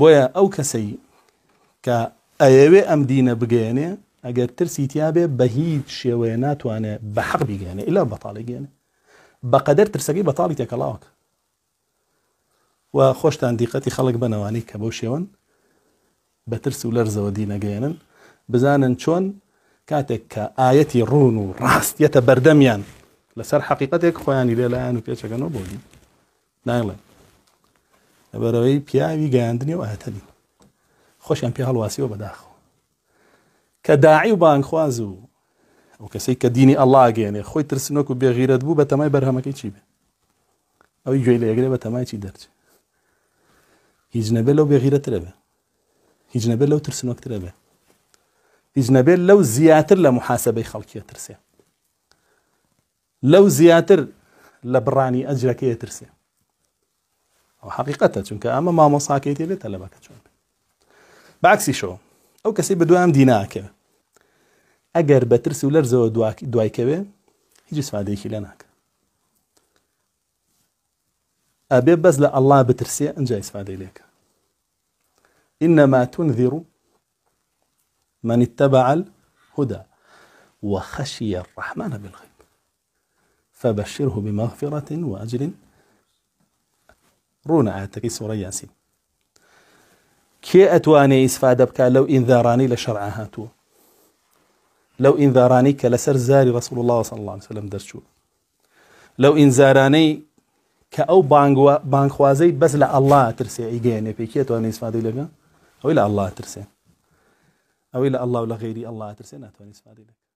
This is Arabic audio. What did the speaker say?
بۆیە ئەو کەسەی کە ئەیەوێ ئەم دینە بگەێنێ ئەگەر ترسیتیابێ بە هیچ شێوەیە ناتوانێت بە حەق بیگەێنێ ئلا بەتاڵی گێنێ بەقەدەر ترسەکەی بەتاڵی تێکەڵاوکە و خۆشتان دیقەتی خەڵک بنەوانی کە بەو شێوەن بە ترس و لەرزەوە دینەگەێنن بزانن چۆن کاتێک کە ئاەتی ڕون و ڕاستیەتە بەردەمیان لەسەر حقیقەتێک خۆیانی لێلایەن و پێچەکەنەوە بۆدی نایڵێن برای پیاوی گندنی و ئاەتەبی خۆشیان پێ هەڵواسیەوە بەداخەوە کە داعی و بانخواز و ئەو کەسی کە دینی ئەڵاگەێنێ خۆی ترسنۆک و بێغیرت بوو بە تەمای بەرهەمەکەی چی بێ ئەوی گوێی لەگرێ بە تەمای چی دەرچێت هیچ نەبێت لەو بێغیرەترە بێ هیچ نەبێت لەو ترسنۆکترە بی هیچ نەبێت لەو زیاتر لە محاسبەی خەڵکیە ترسێ لەو زیاتر لبرانی بڕانی ترسه ئەو اما ما ئەمە مامۆساکەی تێ بێت تەلەبەکە چۆن باکسی شو او کەسی بدو دوام دیناکە ئەگەر بە ترس و لەرزەوە دوایکەوێ هیچ سوادێکی لناك ناکە ئەبێ بەس لە ئەللا بترسێ ئەنج ئیسفادەی لێکە إنما تنذر من اتبع الهدى وخشي الرحمن بالغيب فبشره بمغفرة وأجر رونا ئاەتەکەی سورة ياسين كي أتواني إسفاد بك لو إنذاراني لە شەرع لو إنذاراني كلسر زاري رسول الله صلى الله عليه الله وسلم دەرچوو لو ئینزارانەی کە ئەو بانخوازەی بەس لە ئەله ترسێ ئیگەێنێ پێکی توانێت ئیسفادەی لەگە ئەوەی لە ئەله ترسێ ئەوەی لە ئەله و لە غێری ئەله ترسێ أتواني ئیسفادەی لەگە